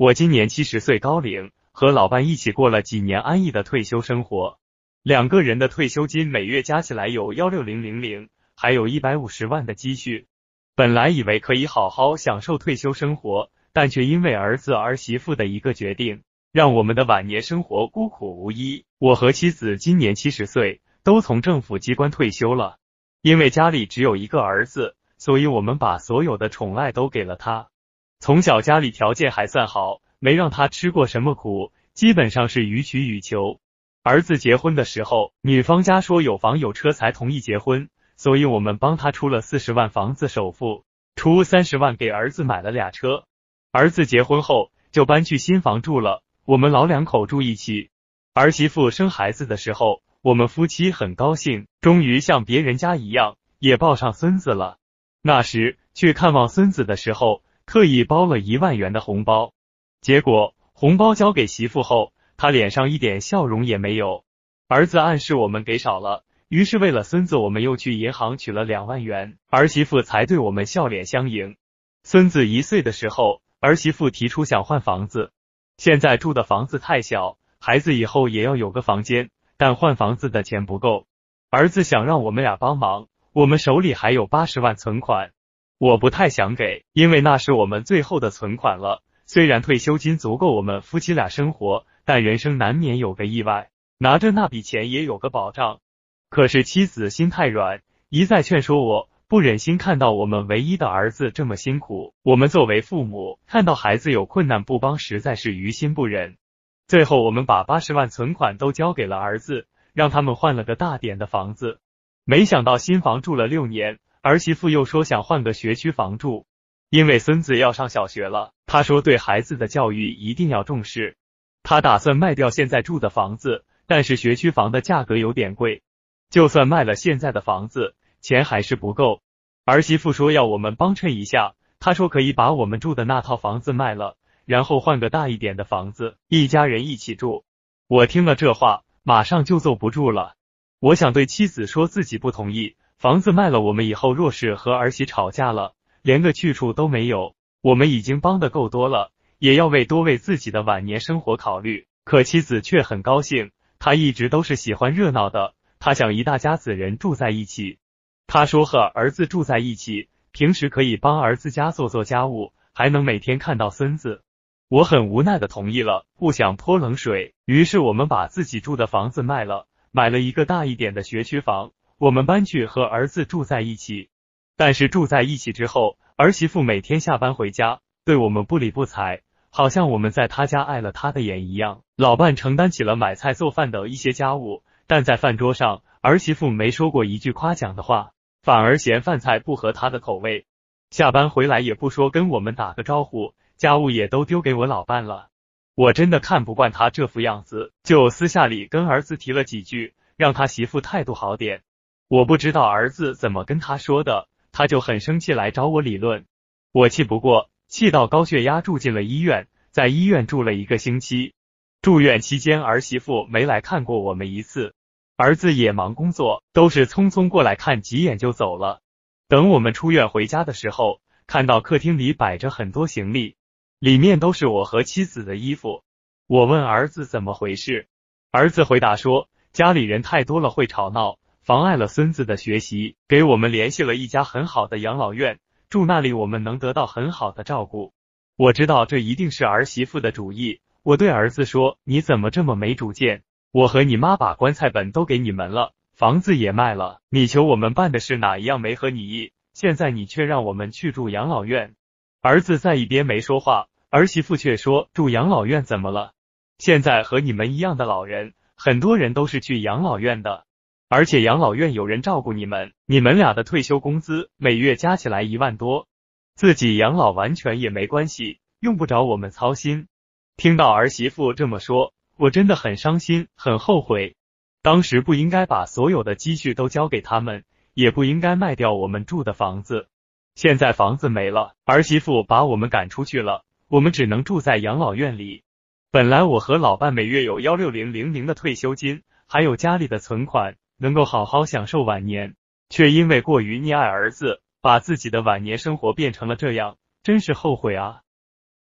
我今年七十岁高龄，和老伴一起过了几年安逸的退休生活。两个人的退休金每月加起来有幺六零零零，还有一百五十万的积蓄。本来以为可以好好享受退休生活，但却因为儿子儿媳妇的一个决定，让我们的晚年生活孤苦无依。我和妻子今年七十岁，都从政府机关退休了。因为家里只有一个儿子，所以我们把所有的宠爱都给了他。从小家里条件还算好，没让他吃过什么苦，基本上是予取予求。儿子结婚的时候，女方家说有房有车才同意结婚，所以我们帮他出了四十万房子首付，出三十万给儿子买了俩车。儿子结婚后就搬去新房住了，我们老两口住一起。儿媳妇生孩子的时候，我们夫妻很高兴，终于像别人家一样也抱上孙子了。那时去看望孙子的时候。特意包了一万元的红包，结果红包交给媳妇后，他脸上一点笑容也没有。儿子暗示我们给少了，于是为了孙子，我们又去银行取了两万元，儿媳妇才对我们笑脸相迎。孙子一岁的时候，儿媳妇提出想换房子，现在住的房子太小，孩子以后也要有个房间，但换房子的钱不够。儿子想让我们俩帮忙，我们手里还有八十万存款。我不太想给，因为那是我们最后的存款了。虽然退休金足够我们夫妻俩生活，但人生难免有个意外，拿着那笔钱也有个保障。可是妻子心太软，一再劝说我，不忍心看到我们唯一的儿子这么辛苦。我们作为父母，看到孩子有困难不帮，实在是于心不忍。最后，我们把八十万存款都交给了儿子，让他们换了个大点的房子。没想到新房住了六年。儿媳妇又说想换个学区房住，因为孙子要上小学了。他说对孩子的教育一定要重视。他打算卖掉现在住的房子，但是学区房的价格有点贵，就算卖了现在的房子，钱还是不够。儿媳妇说要我们帮衬一下，他说可以把我们住的那套房子卖了，然后换个大一点的房子，一家人一起住。我听了这话，马上就坐不住了。我想对妻子说自己不同意。房子卖了，我们以后若是和儿媳吵架了，连个去处都没有。我们已经帮的够多了，也要为多为自己的晚年生活考虑。可妻子却很高兴，她一直都是喜欢热闹的，她想一大家子人住在一起。他说和儿子住在一起，平时可以帮儿子家做做家务，还能每天看到孙子。我很无奈的同意了，不想泼冷水。于是我们把自己住的房子卖了，买了一个大一点的学区房。我们搬去和儿子住在一起，但是住在一起之后，儿媳妇每天下班回家，对我们不理不睬，好像我们在她家碍了她的眼一样。老伴承担起了买菜做饭等一些家务，但在饭桌上，儿媳妇没说过一句夸奖的话，反而嫌饭菜不合她的口味。下班回来也不说跟我们打个招呼，家务也都丢给我老伴了。我真的看不惯他这副样子，就私下里跟儿子提了几句，让他媳妇态度好点。我不知道儿子怎么跟他说的，他就很生气来找我理论。我气不过，气到高血压住进了医院，在医院住了一个星期。住院期间，儿媳妇没来看过我们一次，儿子也忙工作，都是匆匆过来看几眼就走了。等我们出院回家的时候，看到客厅里摆着很多行李，里面都是我和妻子的衣服。我问儿子怎么回事，儿子回答说家里人太多了会吵闹。妨碍了孙子的学习，给我们联系了一家很好的养老院，住那里我们能得到很好的照顾。我知道这一定是儿媳妇的主意。我对儿子说：“你怎么这么没主见？我和你妈把棺材本都给你们了，房子也卖了，你求我们办的事哪一样没和你意？现在你却让我们去住养老院。”儿子在一边没说话，儿媳妇却说：“住养老院怎么了？现在和你们一样的老人，很多人都是去养老院的。”而且养老院有人照顾你们，你们俩的退休工资每月加起来一万多，自己养老完全也没关系，用不着我们操心。听到儿媳妇这么说，我真的很伤心，很后悔，当时不应该把所有的积蓄都交给他们，也不应该卖掉我们住的房子。现在房子没了，儿媳妇把我们赶出去了，我们只能住在养老院里。本来我和老伴每月有幺六零零零的退休金，还有家里的存款。能够好好享受晚年，却因为过于溺爱儿子，把自己的晚年生活变成了这样，真是后悔啊！